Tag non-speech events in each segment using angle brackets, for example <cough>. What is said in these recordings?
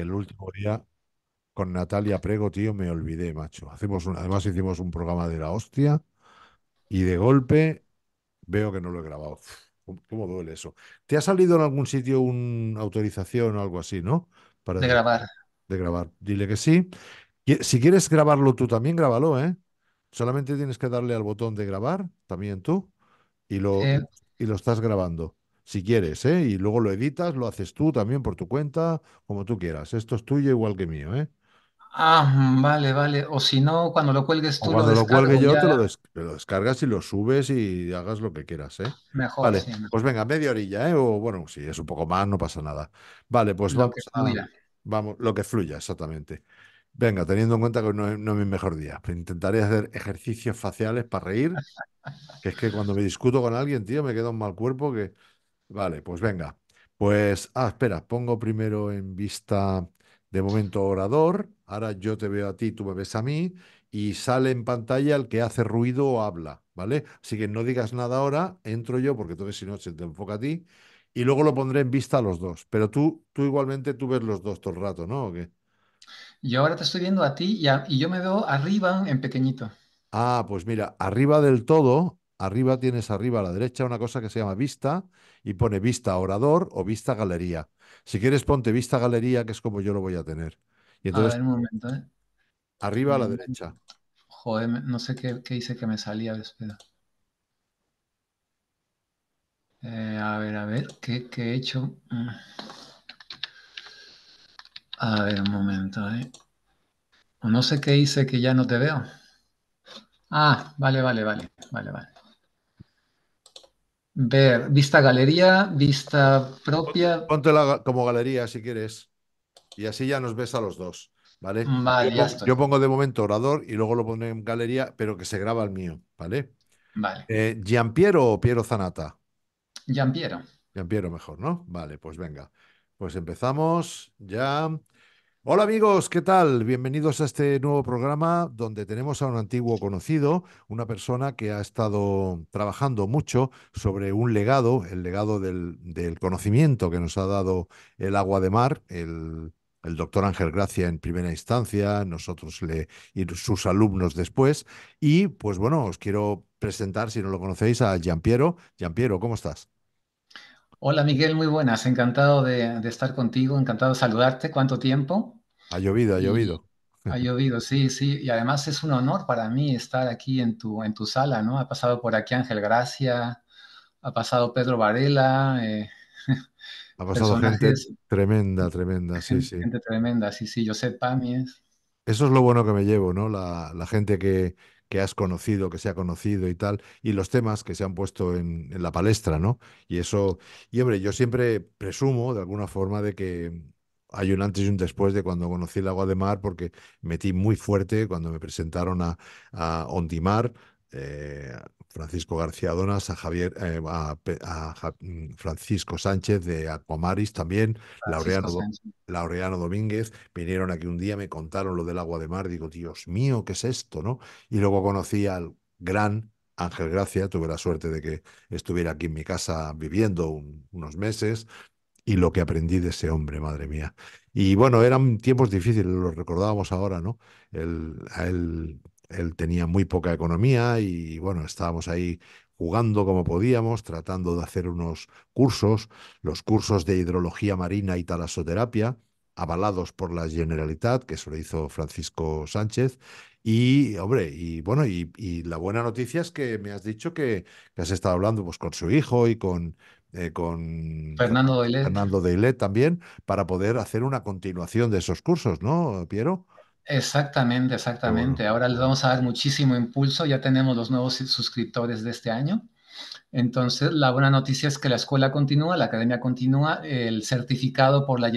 el último día con Natalia Prego, tío, me olvidé, macho. Hacemos además hicimos un programa de la hostia y de golpe veo que no lo he grabado. ¿Cómo duele eso? ¿Te ha salido en algún sitio una autorización o algo así, no? Para de grabar. De grabar. Dile que sí. Si quieres grabarlo tú también, grábalo, ¿eh? Solamente tienes que darle al botón de grabar, también tú, y lo, y lo estás grabando si quieres, ¿eh? Y luego lo editas, lo haces tú también por tu cuenta, como tú quieras. Esto es tuyo igual que mío, ¿eh? Ah, mm, vale, vale. O si no, cuando lo cuelgues tú, cuando lo, lo cuelgue yo, te, lo descargas y lo subes y hagas lo que quieras, ¿eh? Ah, mejor, vale, pues venga, media orilla, ¿eh? O bueno, si es un poco más, no pasa nada. Vale, pues lo vamos que fluya. Vamos, lo que fluya, exactamente. Venga, teniendo en cuenta que no es, no es mi mejor día. Intentaré hacer ejercicios faciales para reír. Que es que cuando me discuto con alguien, tío, me queda un mal cuerpo que Vale, pues venga. Pues, ah, espera, pongo primero en vista de momento orador. Ahora yo te veo a ti, tú me ves a mí y sale en pantalla el que hace ruido o habla, ¿vale? Así que no digas nada ahora, entro yo porque entonces si no se te enfoca a ti y luego lo pondré en vista a los dos. Pero tú, tú igualmente, tú ves los dos todo el rato, ¿no? ¿O Yo ahora te estoy viendo a ti y yo me veo arriba en pequeñito. Ah, pues mira, arriba del todo arriba tienes arriba a la derecha una cosa que se llama vista y pone vista orador o vista galería. Si quieres ponte vista galería, que es como yo lo voy a tener. Y a ver, un momento, ¿eh? Arriba a la eh, derecha. Joder, no sé qué, qué hice que me salía, espera. Eh, a ver, a ver, ¿qué, qué he hecho? Mm. A ver, un momento, ¿eh? No sé qué hice que ya no te veo. Ah, vale, vale, vale, vale, vale. Ver, vista galería, vista propia. la, como galería si quieres. Y así ya nos ves a los dos. ¿Vale? Mm, vale yo, ya yo, pongo de momento orador y luego lo pongo en galería, pero que se graba el mío, ¿vale? Vale. Eh, ¿Giampiero o Piero Zanata? Giampiero. Giampiero mejor, ¿no? Vale, pues venga. Pues empezamos ya. Hola amigos, ¿qué tal? Bienvenidos a este nuevo programa donde tenemos a un antiguo conocido, una persona que ha estado trabajando mucho sobre un legado, el legado del, conocimiento que nos ha dado el agua de mar, el, doctor Ángel Gracia en primera instancia, nosotros le, y sus alumnos después. Y pues bueno, os quiero presentar, si no lo conocéis, a Gianpiero. Piero, ¿cómo estás? Hola Miguel, muy buenas, encantado de, de estar contigo, encantado de saludarte, ¿cuánto tiempo? Ha llovido, ha llovido. Ha llovido, sí, sí. Y además es un honor para mí estar aquí en tu, en tu sala, ¿no? Ha pasado por aquí Ángel Gracia, ha pasado Pedro Varela. Eh, ha pasado gente tremenda, tremenda, sí, sí. Gente tremenda, sí, sí. Josep Pamies. Eso es lo bueno que me llevo, ¿no? La, gente que, has conocido, que se ha conocido y tal, y los temas que se han puesto en, en, la palestra, ¿no? Y eso, y hombre, yo siempre presumo de alguna forma de que hay un antes y un después de cuando conocí el agua de mar, porque metí muy fuerte cuando me presentaron a, a Ondimar, eh, Francisco García Donas, a Javier, eh, a, mm, Francisco Sánchez de Aquamaris también, Laureano, Laureano, Domínguez, vinieron aquí un día, me contaron lo del agua de mar, digo, Dios mío, ¿qué es esto? ¿no? Y luego conocí al gran Ángel Gracia, tuve la suerte de que estuviera aquí en mi casa viviendo unos meses, y lo que aprendí de ese hombre, madre mía. Y bueno, eran tiempos difíciles, lo recordábamos ahora, ¿no? Él, él, él tenía muy poca economía y bueno, estábamos ahí jugando como podíamos, tratando de hacer unos cursos, los cursos de hidrología marina y talasoterapia, avalados por la Generalitat, que eso lo hizo Francisco Sánchez. Y, hombre, y bueno, y, la buena noticia es que me has dicho que, que, has estado hablando pues, con su hijo y con eh, con Fernando Deilet Fernando también, para poder hacer una continuación de esos cursos, ¿no, Piero? Exactamente, exactamente. Ahora les vamos a dar muchísimo impulso. Ya tenemos los nuevos suscriptores de este año. Entonces, la buena noticia es que la escuela continúa, la academia continúa, el certificado por la,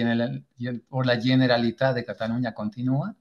Generalitat de Cataluña continúa.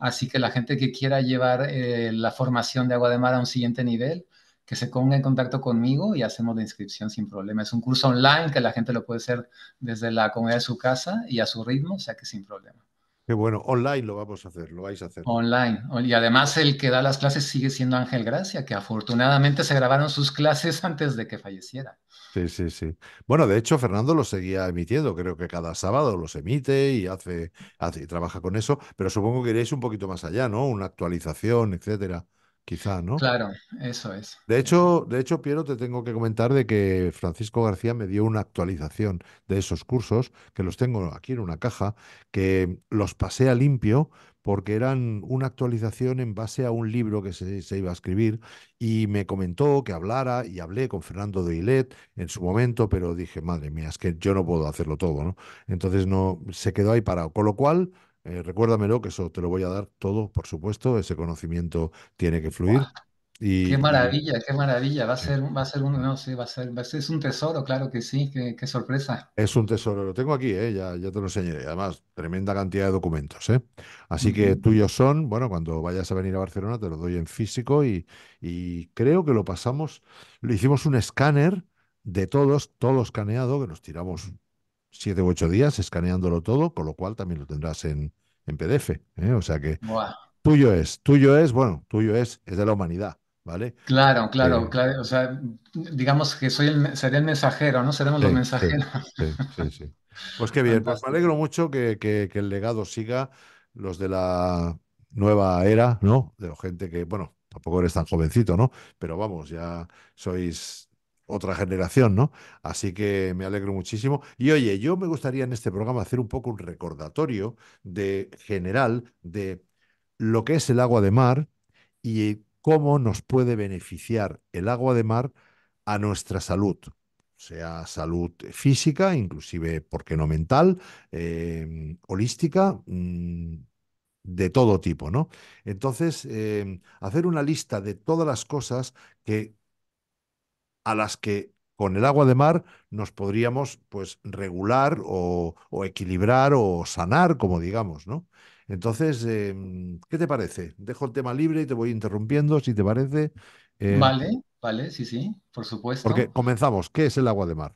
Así que la gente que quiera llevar eh, la formación de agua de mar a un siguiente nivel, que se ponga en contacto conmigo y hacemos la inscripción sin problema. Es un curso online que la gente lo puede hacer desde la comunidad de su casa y a su ritmo, o sea que sin problema. Qué bueno, online lo vamos a hacer, lo vais a hacer. Online. Y además el que da las clases sigue siendo Ángel Gracia, que afortunadamente se grabaron sus clases <laughs> antes de que falleciera. Sí, sí, sí. Bueno, de hecho, Fernando lo seguía emitiendo, creo que cada sábado los emite y hace, y trabaja con eso, pero supongo que iréis un poquito más allá, ¿no? Una actualización, etcétera quizá, ¿no? Claro, eso es. De hecho, de hecho, Piero, te tengo que comentar de que Francisco García me dio una actualización de esos cursos, que los tengo aquí en una caja, que los pasé a limpio porque eran una actualización en base a un libro que se, iba a escribir y me comentó que hablara y hablé con Fernando de Ilet en su momento, pero dije, madre mía, es que yo no puedo hacerlo todo, ¿no? Entonces no, se quedó ahí parado. Con lo cual eh, recuérdamelo, que eso te lo voy a dar todo, por supuesto. Ese conocimiento tiene que fluir. Y, qué maravilla, qué maravilla. Va a ser, va a ser un, no, sé, va a ser, va a ser, es un tesoro, claro que sí, qué, sorpresa. Es un tesoro, lo tengo aquí, ¿eh? ya, ya te lo enseñaré. Además, tremenda cantidad de documentos, ¿eh? Así que tuyos son, bueno, cuando vayas a venir a Barcelona te lo doy en físico y, y creo que lo pasamos, lo hicimos un escáner de todos, todo escaneado, que nos tiramos siete u ocho días escaneándolo todo, con lo cual también lo tendrás en, en PDF. ¿eh? O sea que tuyo es, tuyo es, bueno, tuyo es, es de la humanidad. ¿Vale? Claro, eh, claro, claro. O sea, digamos que soy seré el mensajero, ¿no? Seremos los mensajeros. Sí, sí, Pues qué bien, pues me alegro mucho que, que, el legado siga, los de la nueva era, ¿no? De la gente que, bueno, tampoco eres tan jovencito, ¿no? Pero vamos, ya sois otra generación, ¿no? Así que me alegro muchísimo. Y oye, yo me gustaría en este programa hacer un poco un recordatorio de general de lo que es el agua de mar y cómo nos puede beneficiar el agua de mar a nuestra salud, sea salud física, inclusive, ¿por qué no mental, eh, holística, mm, de todo tipo, ¿no? Entonces, eh, hacer una lista de todas las cosas que a las que con el agua de mar nos podríamos pues regular o, equilibrar o sanar, como digamos, ¿no? Entonces, em, ¿qué te parece? Dejo el tema libre y te voy interrumpiendo, si te parece. Em, vale, vale, sí, sí, por supuesto. Porque comenzamos. ¿Qué es el agua de mar?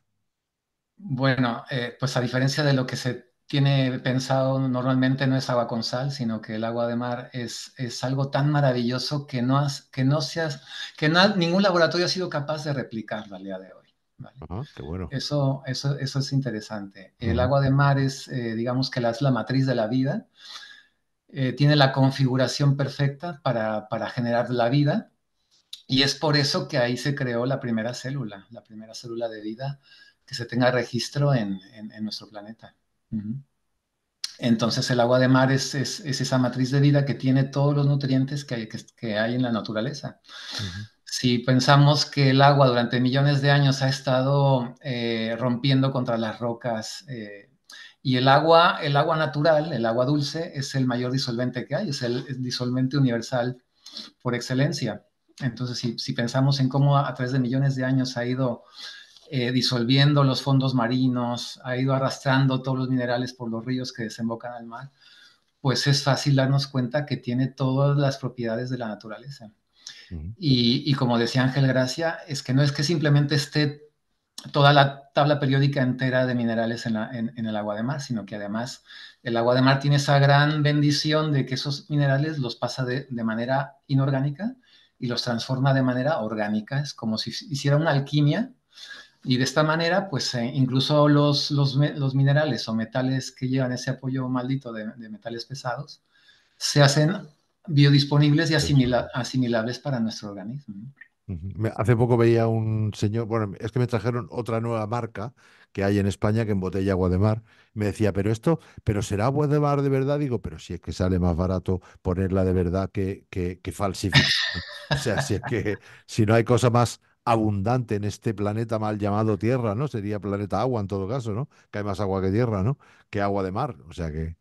Bueno, eh, pues a diferencia de lo que se tiene pensado normalmente no es agua con sal, sino que el agua de mar es, es algo tan maravilloso que no, has, que no, seas, que ningún laboratorio ha sido capaz de replicar la día de hoy. bueno. eso, eso, eso es interesante. El agua de mar es, eh, digamos que la, es la matriz de la vida. Eh, tiene la configuración perfecta para, generar la vida. Y es por eso que ahí se creó la primera célula, la primera célula de vida que se tenga registro en nuestro planeta. Entonces el agua de mar es, esa matriz de vida que tiene todos los nutrientes que hay, que, hay en la naturaleza. Si pensamos que el agua durante millones de años ha estado eh, rompiendo contra las rocas eh, y el agua, el agua natural, el agua dulce, es el mayor disolvente que hay, es el, disolvente universal por excelencia. Entonces si, pensamos en cómo a, a través de millones de años ha ido eh, disolviendo los fondos marinos, ha ido arrastrando todos los minerales por los ríos que desembocan al mar, pues es fácil darnos cuenta que tiene todas las propiedades de la naturaleza. y, como decía Ángel Gracia, es que no es que simplemente esté toda la tabla periódica entera de minerales en, el agua de mar, sino que además el agua de mar tiene esa gran bendición de que esos minerales los pasa de manera inorgánica y los transforma de manera orgánica. Es como si hiciera una alquimia y de esta manera, pues eh, incluso los, los, minerales o metales que llevan ese apoyo maldito de, metales pesados se hacen biodisponibles y asimilables para nuestro organismo. Hace poco veía un señor, bueno, es que me trajeron otra nueva marca que hay en España que embotella agua de mar. Me decía, pero esto, pero será agua de mar de verdad. Digo, pero si es que sale más barato ponerla de verdad que, que, que falsificar. o sea, si es que si no hay cosa más abundante en este planeta mal llamado Tierra, ¿no? Sería planeta agua en todo caso, ¿no? Que hay más agua que Tierra, ¿no? Que agua de mar, o sea que...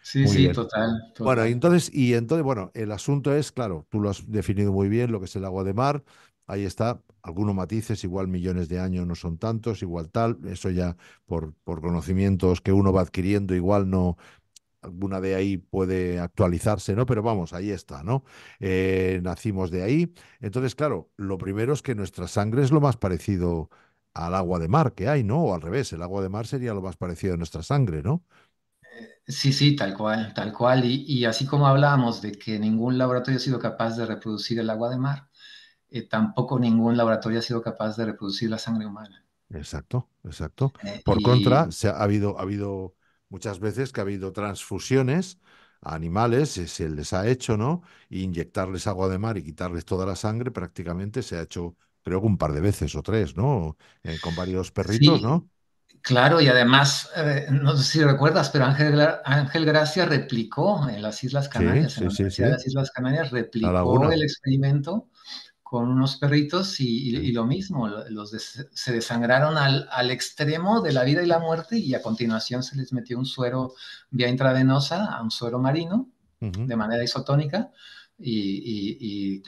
Sí, sí, Total, Bueno, entonces, y entonces, bueno, el asunto es, claro, tú lo has definido muy bien, lo que es el agua de mar, ahí está, algunos matices, igual millones de años no son tantos, igual tal, eso ya por, por conocimientos que uno va adquiriendo, igual no, alguna de ahí puede actualizarse, ¿no? Pero vamos, ahí está, ¿no? Eh, nacimos de ahí. Entonces, claro, lo primero es que nuestra sangre es lo más parecido al agua de mar que hay, ¿no? O al revés, el agua de mar sería lo más parecido a nuestra sangre, ¿no? Eh, sí, sí, tal cual, tal cual. Y, así como hablábamos de que ningún laboratorio ha sido capaz de reproducir el agua de mar, eh, tampoco ningún laboratorio ha sido capaz de reproducir la sangre humana. Exacto, exacto. Por contra, se ha habido, ha habido muchas veces que ha habido transfusiones a animales, eh, se les ha hecho, ¿no? inyectarles agua de mar y quitarles toda la sangre prácticamente se ha hecho, creo que un par de veces o tres, ¿no? Eh, con varios perritos, ¿no? Claro, y además, eh, no sé si recuerdas, pero Ángel, Ángel Gracia replicó en las Islas Canarias, en las Islas Canarias, replicó el experimento con unos perritos y, lo mismo, los se desangraron al, extremo de la vida y la muerte y a continuación se les metió un suero vía intravenosa, a un suero marino, de manera isotónica, y,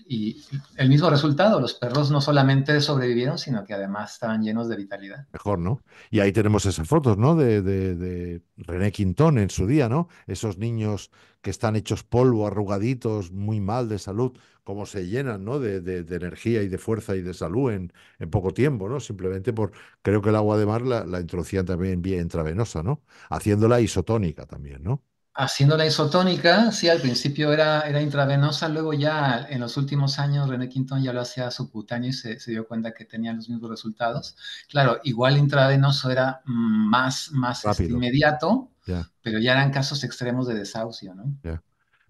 el mismo resultado, los perros no solamente sobrevivieron, sino que además estaban llenos de vitalidad. Mejor, ¿no? Y ahí tenemos esas fotos, ¿no? De, René Quintón en su día, ¿no? Esos niños que están hechos polvo, arrugaditos, muy mal de salud, cómo se llenan, ¿no? De, de energía y de fuerza y de salud en, poco tiempo, ¿no? Simplemente por, creo que el agua de mar la, introducían también vía intravenosa, ¿no? Haciéndola isotónica también, ¿no? haciendo la isotónica, sí, al principio era, era intravenosa, luego ya en los últimos años René Quinton ya lo hacía subcutáneo y se, dio cuenta que tenía los mismos resultados. Claro, igual intravenoso era más, más este, inmediato, pero ya eran casos extremos de desahucio, ¿no?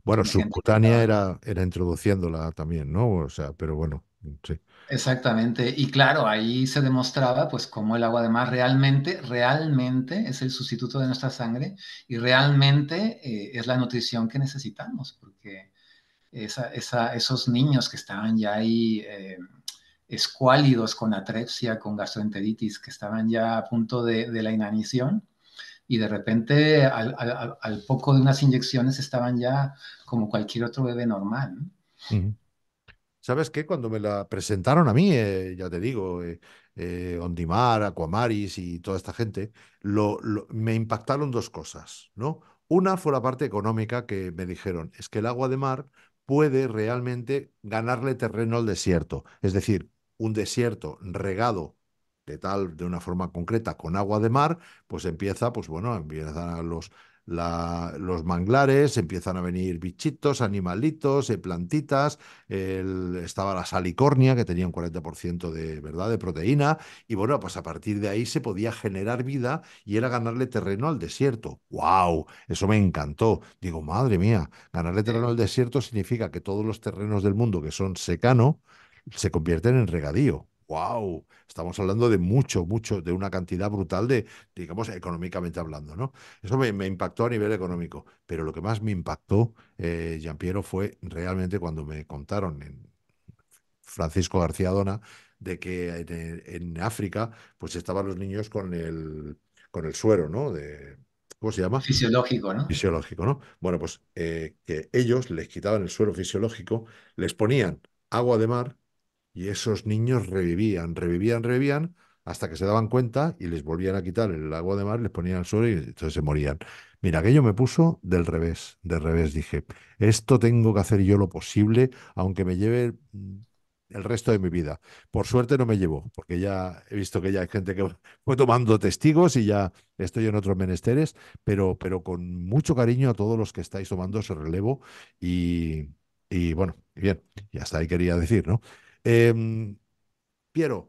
Bueno, subcutánea era, era introduciéndola también, ¿no? O sea, pero bueno. Exactamente, y claro, ahí se demostraba pues cómo el agua de mar realmente, realmente es el sustituto de nuestra sangre y realmente eh, es la nutrición que necesitamos, porque esos niños que estaban ya ahí eh, escuálidos con atrepsia, con gastroenteritis, que estaban ya a punto de, la inanición, y de repente al, poco de unas inyecciones estaban ya como cualquier otro bebé normal. ¿no? ¿Sabes qué? Cuando me la presentaron a mí, eh, ya te digo, eh, eh, Ondimar, Aquamaris y toda esta gente, me impactaron dos cosas, ¿no? Una fue la parte económica que me dijeron, es que el agua de mar puede realmente ganarle terreno al desierto. Es decir, un desierto regado de tal, de una forma concreta, con agua de mar, pues empieza, pues bueno, empiezan los, los manglares, empiezan a venir bichitos, animalitos, eh, plantitas, estaba la salicornia que tenía un 40% de, ¿verdad? de proteína y bueno, pues a partir de ahí se podía generar vida y era ganarle terreno al desierto. ¡Wow! Eso me encantó. Digo, madre mía, ganarle terreno al desierto significa que todos los terrenos del mundo que son secano se convierten en regadío wow, estamos hablando de mucho, mucho, de una cantidad brutal de, digamos, económicamente hablando, ¿no? Eso me, impactó a nivel económico, pero lo que más me impactó, eh, Piero, fue realmente cuando me contaron en Francisco García Dona de que eh, en, África, pues estaban los niños con el, con el suero, ¿no? De, ¿cómo se llama? Fisiológico, ¿no? Fisiológico, ¿no? Bueno, pues eh, que ellos les quitaban el suero fisiológico, les ponían agua de mar y esos niños revivían, revivían, revivían, hasta que se daban cuenta y les volvían a quitar el agua de mar, les ponían al suelo y entonces se morían. Mira, aquello me puso del revés, del revés dije, esto tengo que hacer yo lo posible, aunque me lleve mm, el resto de mi vida. Por suerte no me llevo porque ya he visto que ya hay gente que <laughs> fue tomando testigos y ya estoy en otros menesteres, pero, pero con mucho cariño a todos los que estáis tomando ese relevo y, y bueno, bien, y hasta ahí quería decir, ¿no? Em, Piero,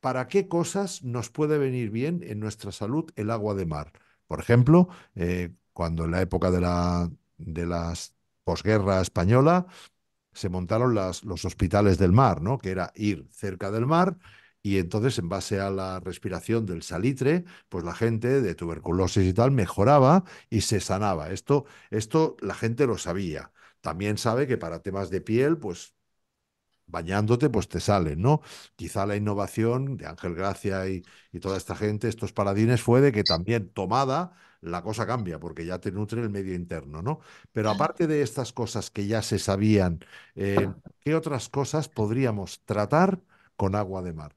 ¿para qué cosas nos puede venir bien en nuestra salud el agua de mar? Por ejemplo, eh, cuando en la época de la, las posguerra española se montaron los hospitales del mar, ¿no? que era ir cerca del mar y entonces en base a la respiración del salitre, pues la gente de tuberculosis y tal mejoraba y se sanaba. Esto, esto la gente lo sabía. También sabe que para temas de piel, pues bañándote, pues te salen, ¿no? Quizá la innovación de Ángel Gracia y, toda esta gente, estos paradines, fue de que también tomada la cosa cambia, porque ya te nutre el medio interno, ¿no? Pero aparte de estas cosas que ya se sabían, eh, ¿qué otras cosas podríamos tratar con agua de mar?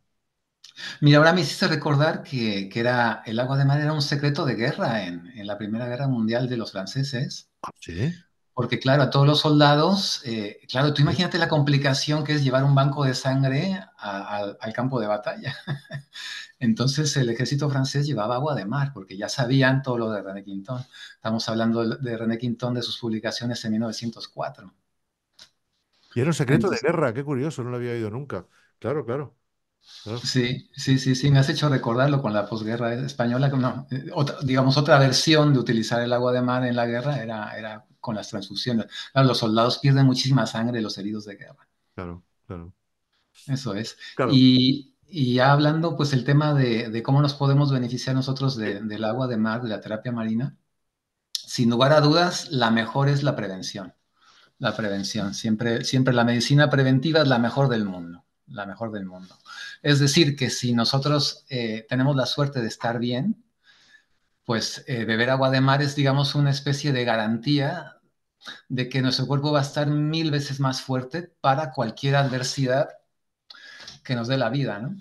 Mira, ahora me hiciste recordar que, era, el agua de mar era un secreto de guerra en, en la Primera Guerra Mundial de los franceses. Ah, ¿Sí? Porque claro, a todos los soldados, eh, claro, tú imagínate la complicación que es llevar un banco de sangre al campo de batalla. <laughs> Entonces el ejército francés llevaba agua de mar, porque ya sabían todo lo de René Quintón. Estamos hablando de René Quintón, de sus publicaciones en 1904. Y era un secreto de guerra, qué curioso, no lo había oído nunca. Claro, claro. Sí, sí, sí, sí, me has hecho recordarlo con la posguerra española, eh, digamos otra versión de utilizar el agua de mar en la guerra era, era con las transfusiones. los soldados pierden muchísima sangre los heridos de guerra. Claro, claro. Eso es. Y, ya hablando, pues, el tema de, cómo nos podemos beneficiar nosotros del agua de mar, de la terapia marina, sin lugar a dudas, la mejor es la prevención. La prevención. Siempre, siempre la medicina preventiva es la mejor del mundo la mejor del mundo. Es decir, que si nosotros eh, tenemos la suerte de estar bien, pues eh, beber agua de mar es, digamos, una especie de garantía de que nuestro cuerpo va a estar mil veces más fuerte para cualquier adversidad que nos dé la vida, ¿no?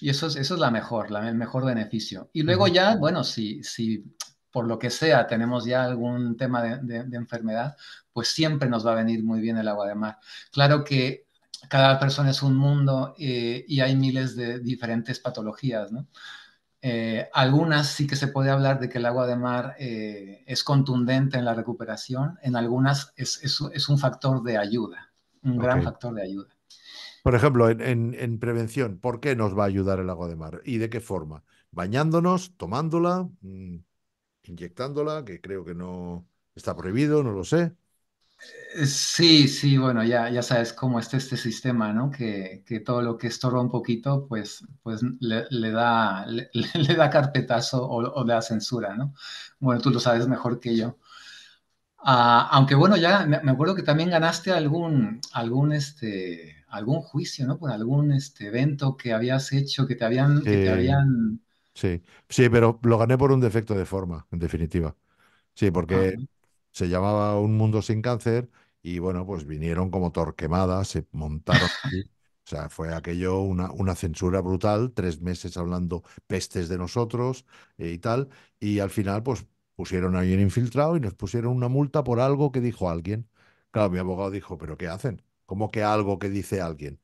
Y eso es, eso es la mejor, la, el mejor beneficio. Y luego ya, bueno, si, si por lo que sea tenemos ya algún tema de enfermedad, pues siempre nos va a venir muy bien el agua de mar. Claro que cada persona es un mundo eh, y hay miles de diferentes patologías, ¿no? Eh, algunas sí que se puede hablar de que el agua de mar eh, es contundente en la recuperación, en algunas es, es, un factor de ayuda, un gran factor de ayuda. Por ejemplo, en, en, en, prevención, ¿por qué nos va a ayudar el agua de mar y de qué forma? ¿Bañándonos, tomándola, mm, inyectándola, que creo que no está prohibido, no lo sé? Eh, sí, sí, bueno, ya, ya sabes cómo está este sistema, ¿no? Que, todo lo que estorba un poquito, pues, pues le, da, <laughs> le, da carpetazo o, le da censura, ¿no? Bueno, tú lo sabes mejor que yo. Ah, aunque bueno, ya me, acuerdo que también ganaste algún, algún, este, algún juicio, ¿no? Por algún este, evento que habías hecho, que te habían, sí, que te habían... Sí, sí, pero lo gané por un defecto de forma, en definitiva. Sí, porque... Ah se llamaba Un Mundo Sin Cáncer y bueno, pues vinieron como torquemadas, se montaron aquí. O sea, fue aquello una, una, censura brutal, tres meses hablando pestes de nosotros eh, y tal. Y al final, pues pusieron a alguien infiltrado y nos pusieron una multa por algo que dijo alguien. Claro, mi abogado dijo, ¿pero qué hacen? ¿Cómo que algo que dice alguien?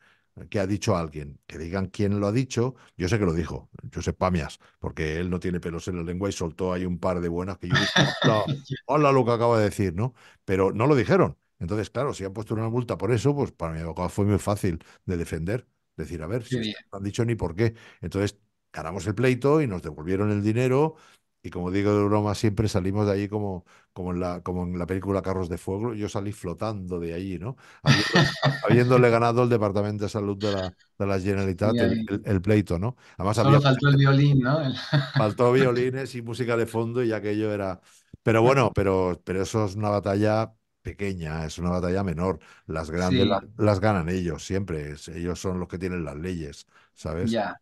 que ha dicho alguien, que digan quién lo ha dicho, yo sé que lo dijo, Josep Pamias, porque él no tiene pelos en la lengua y soltó ahí un par de buenas que yo dije, hola lo que acaba de decir, ¿no? Pero no lo dijeron. Entonces, claro, si han puesto una multa por eso, pues para mi abogado fue muy fácil de defender, decir, a ver, si no han dicho ni por qué. Entonces, ganamos el pleito y nos devolvieron el dinero y como digo de broma, siempre salimos de allí como, como, en la, como en la película Carros de Fuego. Yo salí flotando de allí, ¿no? Habiéndole, ganado el Departamento de Salud de la, de la Generalitat el, pleito, ¿no? Además, faltó el violín, ¿no? <laughs> faltó violines y música de fondo y aquello era... Pero bueno, pero, pero eso es una batalla pequeña, es una batalla menor. Las grandes las, las ganan ellos siempre. Ellos son los que tienen las leyes, ¿sabes? Ya.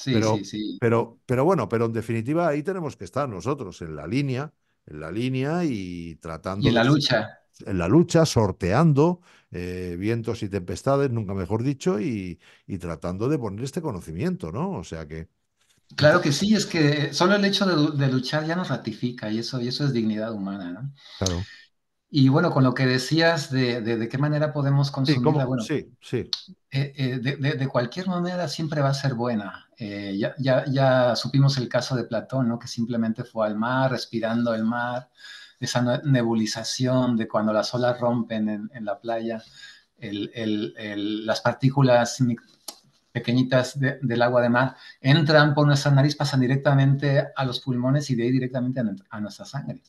Sí, pero, sí, sí. Pero, pero bueno, pero en definitiva ahí tenemos que estar nosotros, en la línea, en la línea y tratando. Y en la lucha. en la lucha, sorteando eh, vientos y tempestades, nunca mejor dicho, y, tratando de poner este conocimiento, ¿no? O sea que. Claro que sí, es que solo el hecho de, de luchar ya nos ratifica y eso, y eso es dignidad humana, ¿no? Claro. Y bueno, con lo que decías de, qué manera podemos consumirla, sí, bueno, sí, sí. Eh, eh, de, cualquier manera siempre va a ser buena. Eh, ya, supimos el caso de Platón, ¿no? que simplemente fue al mar, respirando el mar, esa nebulización de cuando las olas rompen en, la playa, las partículas pequeñitas del agua de mar entran por nuestra nariz, pasan directamente a los pulmones y de ahí directamente a nuestra sangre.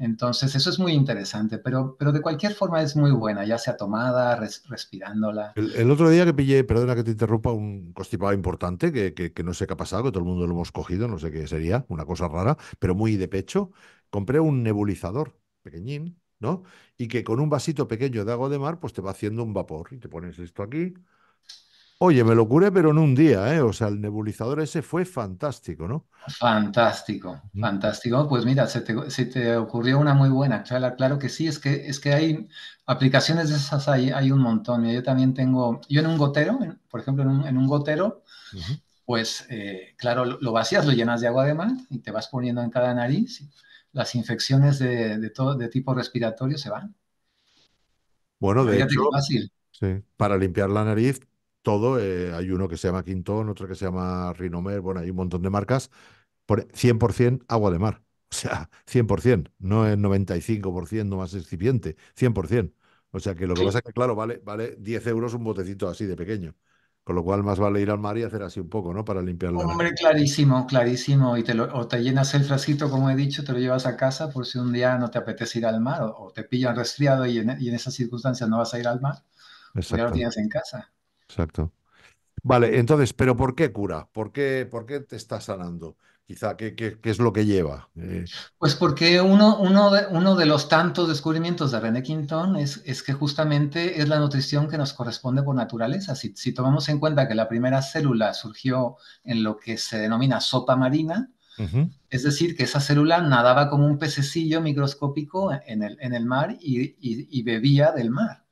Entonces, eso es muy interesante, pero, de cualquier forma es muy buena, ya sea tomada, respirándola. El, otro día que pillé, perdona que te interrumpa, un constipado importante que, que no sé qué ha pasado, que todo el mundo lo hemos cogido, no sé qué sería, una cosa rara, pero muy de pecho. Compré un nebulizador pequeñín, ¿no? Y que con un vasito pequeño de agua de mar, pues te va haciendo un vapor y te pones esto aquí, Oye, me lo curé, pero en un día, ¿eh? O sea, el nebulizador ese fue fantástico, ¿no? Fantástico, fantástico. Pues mira, se te, ocurrió una muy buena, Claro que sí, es que, es que hay aplicaciones de esas, hay, un montón. Yo también tengo, yo en un gotero, por ejemplo, en un, gotero, pues eh, claro, lo, vacías, lo llenas de agua de mar y te vas poniendo en cada nariz. Las infecciones de, todo, de tipo respiratorio se van. Bueno, de hecho, para limpiar la nariz todo. Eh, hay uno que se llama Quintón, otro que se llama Rinomer, bueno, hay un montón de marcas. Por 100% agua de mar. <laughs> O sea, 100%, no es 95% más excipiente, 100%. O sea que lo que pasa es que, claro, vale, vale 10 euros un botecito así de pequeño. Con lo cual más vale ir al mar y hacer así un poco, ¿no? Para limpiar Hombre, clarísimo, clarísimo. Y te lo, o te llenas el frasquito, como he dicho, te lo llevas a casa por si un día no te apetece ir al mar o, te pillan resfriado y en, y en, esas circunstancias no vas a ir al mar. Exacto. Pues ya lo tienes en casa. Exacto. Vale, entonces, ¿pero por qué cura? ¿Por qué, por qué te está sanando? Quizá, ¿qué, qué, es lo que lleva? Eh, pues porque uno, uno, de, uno de los tantos descubrimientos de René Quintón es, es que justamente es la nutrición que nos corresponde por naturaleza. Si, tomamos en cuenta que la primera célula surgió en lo que se denomina sopa marina, es decir, que esa célula nadaba como un pececillo microscópico en el, en el mar y bebía del mar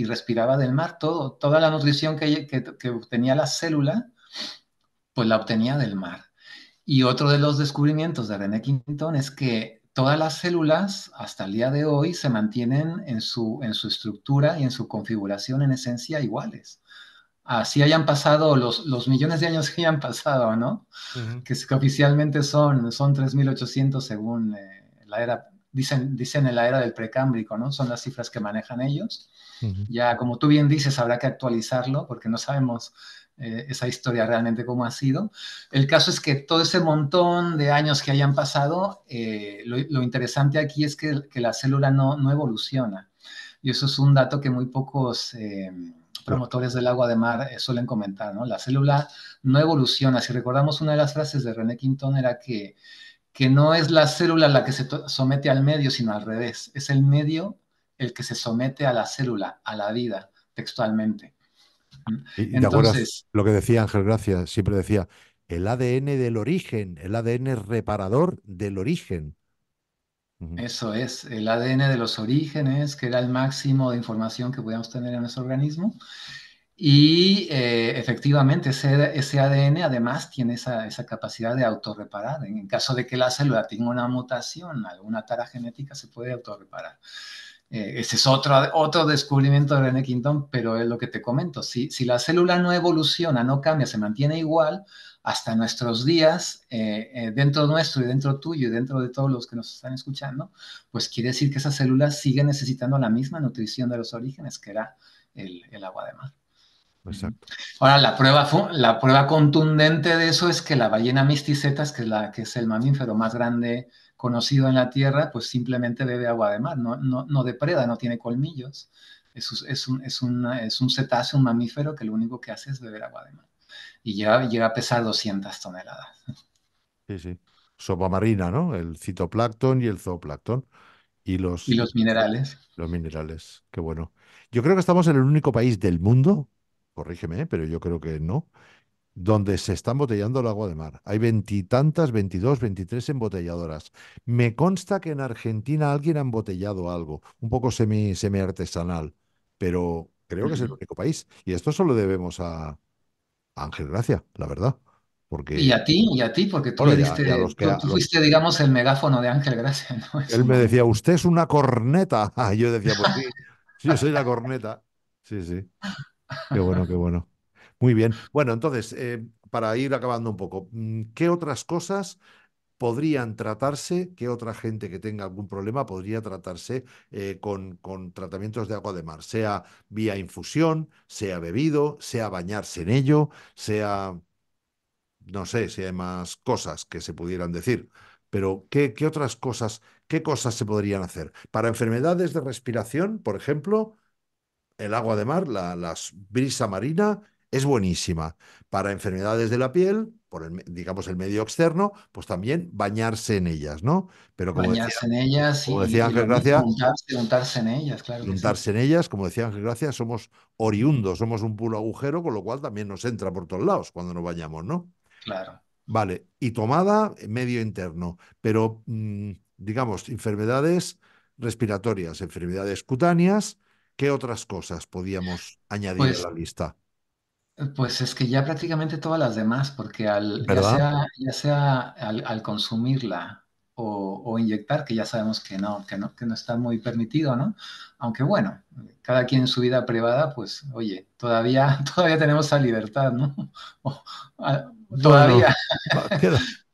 y respiraba del mar. Todo, toda la nutrición que, que, obtenía la célula, pues la obtenía del mar. Y otro de los descubrimientos de René Quintón es que todas las células hasta el día de hoy se mantienen en su, en su estructura y en su configuración en esencia iguales. Así hayan pasado los, los millones de años que hayan pasado, ¿no? que, oficialmente son, son 3.800 según eh, la era, dicen, dicen en la era del precámbrico, ¿no? Son las cifras que manejan ellos. Ya, como tú bien dices, habrá que actualizarlo porque no sabemos eh, esa historia realmente cómo ha sido. El caso es que todo ese montón de años que hayan pasado, eh, lo, interesante aquí es que, que la célula no, no, evoluciona. Y eso es un dato que muy pocos... Eh, promotores del agua de mar suelen comentar, ¿no? La célula no evoluciona. Si recordamos una de las frases de René quinton era que, que no es la célula la que se somete al medio, sino al revés. Es el medio el que se somete a la célula, a la vida, textualmente. Y, Entonces, lo que decía Ángel Gracia, siempre decía, el ADN del origen, el ADN reparador del origen. Eso es, el ADN de los orígenes, que era el máximo de información que podíamos tener en nuestro organismo. Y eh, efectivamente, ese, ese, ADN además tiene esa, esa capacidad de autorreparar. En, en caso de que la célula tenga una mutación, alguna tara genética, se puede autorreparar. Eh, ese es otro, otro descubrimiento de René Quinton, pero es lo que te comento. Si, si la célula no evoluciona, no cambia, se mantiene igual hasta nuestros días, eh, eh, dentro nuestro y dentro tuyo y dentro de todos los que nos están escuchando, pues quiere decir que esa célula sigue necesitando la misma nutrición de los orígenes, que era el, agua de mar. Ahora, la prueba, la prueba contundente de eso es que la ballena misticetas, que la, que es el mamífero más grande conocido en la tierra, pues simplemente bebe agua de mar, no, no, depreda, no tiene colmillos. Es, es, un, es, es, un, cetáceo, un mamífero que lo único que hace es beber agua de mar. Y lleva llega a pesar 200 toneladas. Sí, sí. Sopa marina, ¿no? El citoplancton y el zooplancton. Y los, y los minerales. Los minerales, qué bueno. Yo creo que estamos en el único país del mundo, corrígeme, pero yo creo que no, donde se está embotellando el agua de mar. Hay veintitantas, veintidós, veintitrés embotelladoras. Me consta que en Argentina alguien ha embotellado algo, un poco semi, semi artesanal, pero creo que es el único país. Y esto solo debemos a, Ángel Gracia, la verdad. Porque... Y a ti, y a ti, porque tú, le diste, tú, fuiste, digamos, el megáfono de Ángel Gracia. Él me decía, usted es una corneta. <laughs> yo decía, pues sí, yo soy la corneta. Sí, sí. Qué bueno, qué bueno. Muy bien. Bueno, entonces, eh, para ir acabando un poco, mm, ¿qué otras cosas podrían tratarse, qué otra gente que tenga algún problema podría tratarse eh, con, tratamientos de agua de mar, sea vía infusión, sea bebido, sea bañarse en ello, sea, no sé si hay más cosas que se pudieran decir, pero ¿qué, otras cosas, qué cosas se podrían hacer? Para enfermedades de respiración, por ejemplo, el agua de mar, la, la brisa marina es buenísima para enfermedades de la piel, por el, digamos el medio externo, pues también bañarse en ellas, ¿no? Pero como bañarse en ellas como y, decía Ángel Gracia, en ellas, claro. en ellas, como decía Ángel Gracia, somos oriundos, somos un puro agujero, con lo cual también nos entra por todos lados cuando nos bañamos, ¿no? Claro. Vale, y tomada medio interno, pero mm, digamos enfermedades respiratorias, enfermedades cutáneas, ¿qué otras cosas podíamos añadir a pues la lista? Pues es que ya prácticamente todas las demás, porque al, ya sea, ya sea al, consumirla o, inyectar, que ya sabemos que no, que no, que no está muy permitido, ¿no? Aunque bueno, cada quien en su vida privada, pues, oye, todavía, <laughs> todavía tenemos esa libertad, ¿no? <laughs> todavía. Ah,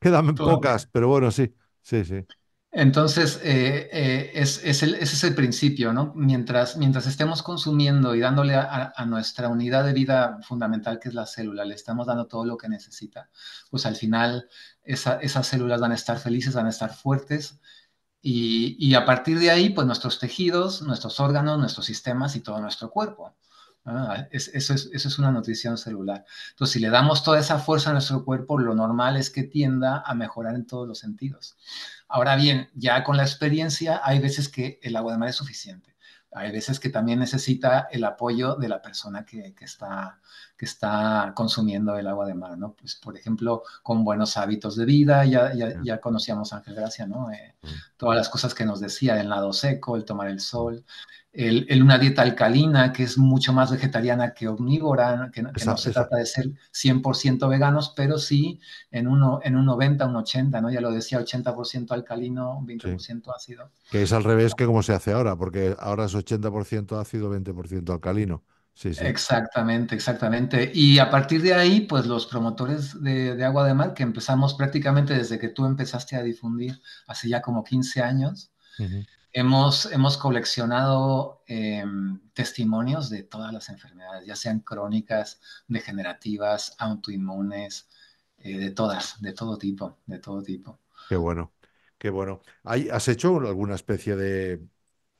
quedan <laughs> pocas, pero bueno, sí, sí, sí. Entonces, eh, eh, es, ese es el principio, ¿no? Mientras, mientras estemos consumiendo y dándole a, nuestra unidad de vida fundamental, que es la célula, le estamos dando todo lo que necesita, pues al final esas células van a estar felices, van a estar fuertes y a partir de ahí, pues nuestros tejidos, nuestros órganos, nuestros sistemas y todo nuestro cuerpo. Ah, es, eso, es, una nutrición celular. Entonces, si le damos toda esa fuerza a nuestro cuerpo, lo normal es que tienda a mejorar en todos los sentidos. Ahora bien, ya con la experiencia, hay veces que el agua de mar es suficiente. Hay veces que también necesita el apoyo de la persona que, está, que está consumiendo el agua de mar, ¿no? Pues, por ejemplo, con buenos hábitos de vida, ya, ya, conocíamos a Ángel Gracia, ¿no? Eh, todas las cosas que nos decía, el lado seco, el tomar el sol, el, una dieta alcalina que es mucho más vegetariana que omnívora, que, no se trata de ser 100% veganos, pero sí en, uno, en un 90, un 80, ¿no? Ya lo decía, 80% alcalino, 20% ácido. Que es al revés que como se hace ahora, porque ahora es 80% ácido, 20% alcalino. Sí, sí. Exactamente, exactamente. Y a partir de ahí, pues los promotores de, agua de mar, que empezamos prácticamente desde que tú empezaste a difundir, hace ya como 15 años, Hemos, hemos coleccionado em, testimonios de todas las enfermedades, ya sean crónicas, degenerativas, autoinmunes, eh, de todas, de todo tipo, de todo tipo. Qué bueno, qué bueno. ¿Has hecho alguna especie de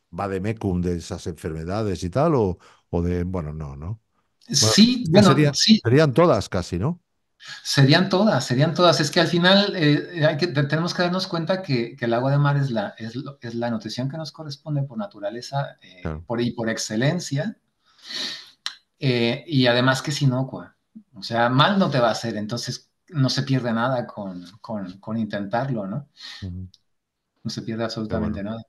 vademecum de esas enfermedades y tal? O, o de, bueno, no, ¿no? sí, bueno, sí. Serían todas casi, ¿no? Serían todas, serían todas. Es que al final eh, eh, que, tenemos que darnos cuenta que, el agua de mar es la, es, la nutrición que nos corresponde por naturaleza eh, por, y por excelencia. y además que es inocua. O sea, mal no te va a hacer, entonces no se pierde nada con, intentarlo, ¿no? No se pierde absolutamente nada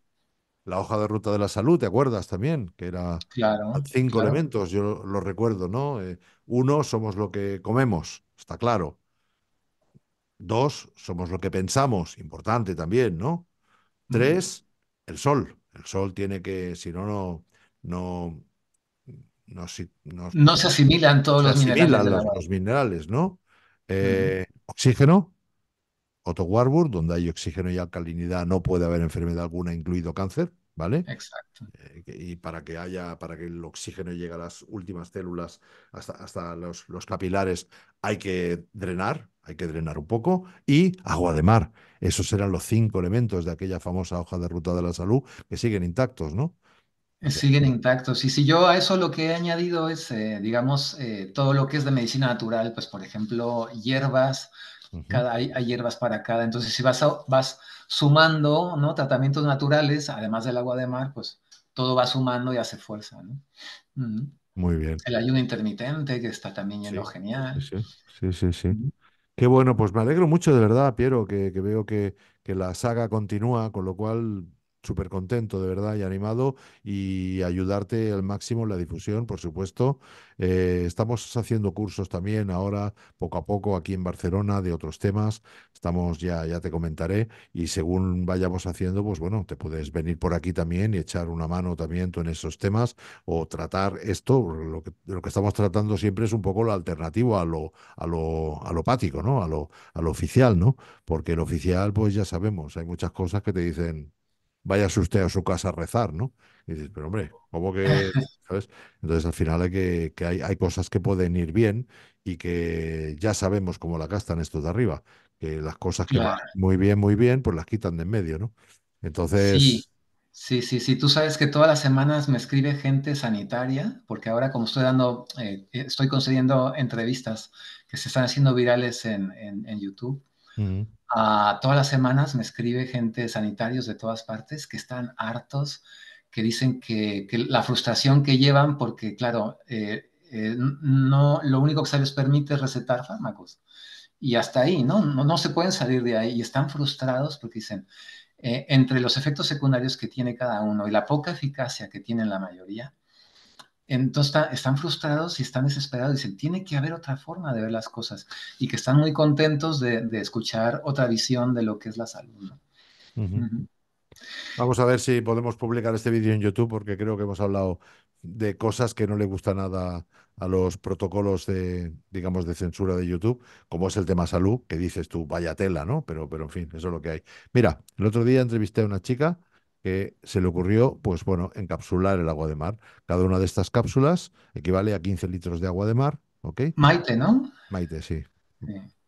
la hoja de ruta de la salud, ¿te acuerdas también? Que era cinco elementos, yo lo recuerdo, ¿no? uno, somos lo que comemos está claro. Dos, somos lo que pensamos, importante también, ¿no? Tres, el sol. El sol tiene que, si no, no, no, no, se asimilan todos los, minerales minerales. ¿no? Eh, oxígeno, Otto Warburg, donde hay oxígeno y alcalinidad no puede haber enfermedad alguna, incluido cáncer. ¿vale? Exacto. Eh, y para que haya, para que el oxígeno llegue a las últimas células, hasta, hasta los, capilares, hay que drenar, hay que drenar un poco, y agua de mar. Esos eran los cinco elementos de aquella famosa hoja de ruta de la salud que siguen intactos, ¿no? Eh, siguen intactos. Y si yo a eso lo que he añadido es, eh, digamos, todo lo que es de medicina natural, pues por ejemplo, hierbas, cada, hay, hierbas para cada. Entonces, si vas a, vas sumando, ¿no? Tratamientos naturales, además del agua de mar, pues todo va sumando y hace fuerza, ¿no? Muy bien. El ayuno intermitente, que está también en lo genial. Sí, sí, sí. Qué bueno, pues me alegro mucho de verdad, Piero, que, veo que la saga continúa, con lo cual súper contento de verdad y animado y ayudarte al máximo en la difusión, por supuesto. Eh, estamos haciendo cursos también ahora, poco a poco, aquí en Barcelona de otros temas. Estamos ya, ya te comentaré y según vayamos haciendo, pues bueno, te puedes venir por aquí también y echar una mano también tú en esos temas o tratar esto. Lo que, estamos tratando siempre es un poco lo alternativo a lo, a lo alopático, ¿no? A lo, a lo oficial, ¿no? Porque el oficial, pues ya sabemos, hay muchas cosas que te dicen váyase usted a su casa a rezar, ¿no? Y dices, pero hombre, ¿cómo que...? <laughs> ¿sabes? Entonces al final hay, que, hay, cosas que pueden ir bien y que ya sabemos cómo la gastan estos de arriba, que las cosas que van muy bien, muy bien, pues las quitan de en medio, ¿no? Entonces... Sí. Sí, sí, Tú sabes que todas las semanas me escribe gente sanitaria, porque ahora como estoy dando, eh, estoy concediendo entrevistas que se están haciendo virales en YouTube, a ah, todas las semanas me escribe gente sanitarios de todas partes que están hartos, que dicen que, la frustración que llevan, porque claro, eh, eh, no, lo único que se les permite es recetar fármacos. Y hasta ahí, ¿no? No, se pueden salir de ahí y están frustrados porque dicen, eh, entre los efectos secundarios que tiene cada uno y la poca eficacia que tienen la mayoría, entonces están frustrados y están desesperados. y Dicen, tiene que haber otra forma de ver las cosas y que están muy contentos de, escuchar otra visión de lo que es la salud. Vamos a ver si podemos publicar este vídeo en YouTube porque creo que hemos hablado de cosas que no le gusta nada a los protocolos de, digamos, de censura de YouTube, como es el tema salud, que dices tú, vaya tela, ¿no? Pero, pero en fin, eso es lo que hay. Mira, el otro día entrevisté a una chica que se le ocurrió, pues bueno, encapsular el agua de mar. Cada una de estas cápsulas equivale a 15 litros de agua de mar, ¿ok? Maite, ¿no? Maite, sí.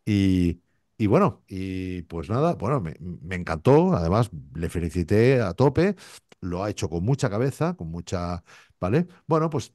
Y, bueno, y pues nada, bueno, me, encantó, además le felicité a tope, lo ha hecho con mucha cabeza, con mucha, ¿vale? Bueno, pues,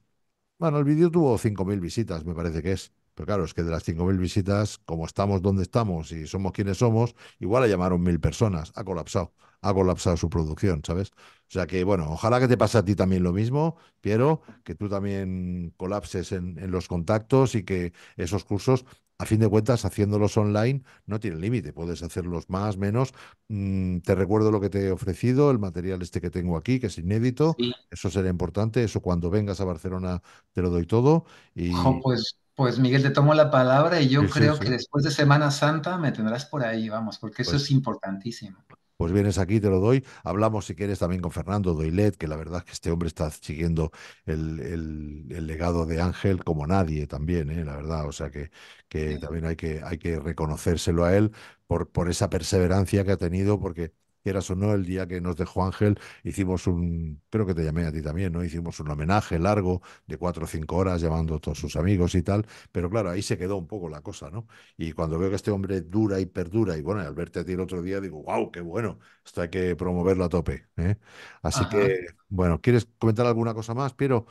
bueno, el vídeo tuvo 5.000 visitas, me parece que es. Pero claro, es que de las 5.000 visitas, como estamos donde estamos y somos quienes somos, igual a llamaron 1.000 personas, ha colapsado ha colapsado su producción, ¿sabes? O sea que, bueno, ojalá que te pase a ti también lo mismo, Piero, que tú también colapses en, los contactos y que esos cursos, a fin de cuentas, haciéndolos online, no tienen límite. Puedes hacerlos más, menos. Mm, te recuerdo lo que te he ofrecido, el material este que tengo aquí, que es inédito. Eso será importante. Eso cuando vengas a Barcelona te lo doy todo. Y... Pues, pues... Miguel, te tomo la palabra y yo creo que después de Semana Santa me tendrás por ahí, vamos, porque eso pues es importantísimo pues vienes aquí, te lo doy. Hablamos, si quieres, también con Fernando Doilet, que la verdad es que este hombre está siguiendo el, el, legado de Ángel como nadie también, ¿eh? la verdad. O sea que, que también hay que, hay que reconocérselo a él por, por esa perseverancia que ha tenido, porque quieras o no, el día que nos dejó Ángel, hicimos un, creo que te llamé a ti también, ¿no? Hicimos un homenaje largo de cuatro o cinco horas llamando a todos sus amigos y tal, pero claro, ahí se quedó un poco la cosa, ¿no? Y cuando veo que este hombre dura y perdura, y bueno, al verte a ti el otro día digo, wow, qué bueno, esto hay que promoverlo a tope, ¿eh? Así que, bueno, ¿quieres comentar alguna cosa más, Piero?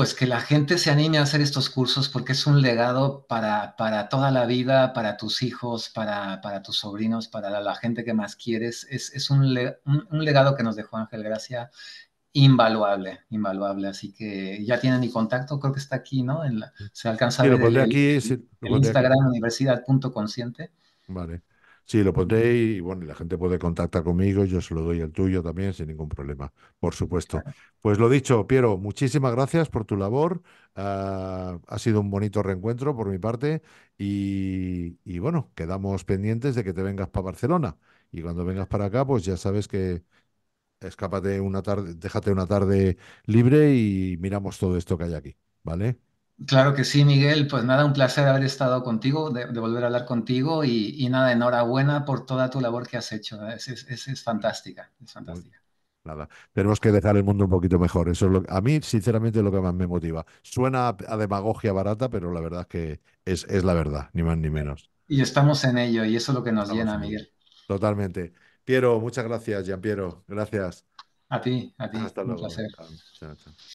pues que la gente se anime a hacer estos cursos porque es un legado para, para toda la vida, para tus hijos, para, tus sobrinos, para la, gente que más quieres. Es, un, legado que nos dejó Ángel Gracia invaluable, invaluable. Así que ya tienen mi contacto, creo que está aquí, ¿no? En la, se alcanza a ver el, aquí, sí, el Instagram universidad.consciente. Vale. Sí, lo pondré y bueno, la gente puede contactar conmigo, yo se lo doy el tuyo también sin ningún problema, por supuesto. Pues lo dicho, Piero, muchísimas gracias por tu labor. Ah, ha sido un bonito reencuentro por mi parte y, bueno, quedamos pendientes de que te vengas para Barcelona. Y cuando vengas para acá, pues ya sabes que, escápate una tarde, déjate una tarde libre y miramos todo esto que hay aquí, ¿vale? Claro que sí, Miguel. Pues nada, un placer haber estado contigo, de, volver a hablar contigo y, nada, enhorabuena por toda tu labor que has hecho. Es, fantástica, es fantástica. Nada, tenemos que dejar el mundo un poquito mejor. Eso es lo, a mí, sinceramente, lo que más me motiva. Suena a, demagogia barata, pero la verdad es que es, la verdad, ni más ni menos. Y estamos en ello y eso es lo que nos llena, Miguel. Totalmente. Piero, muchas gracias, Jean Piero. Gracias. A ti, a ti. Hasta luego. placer.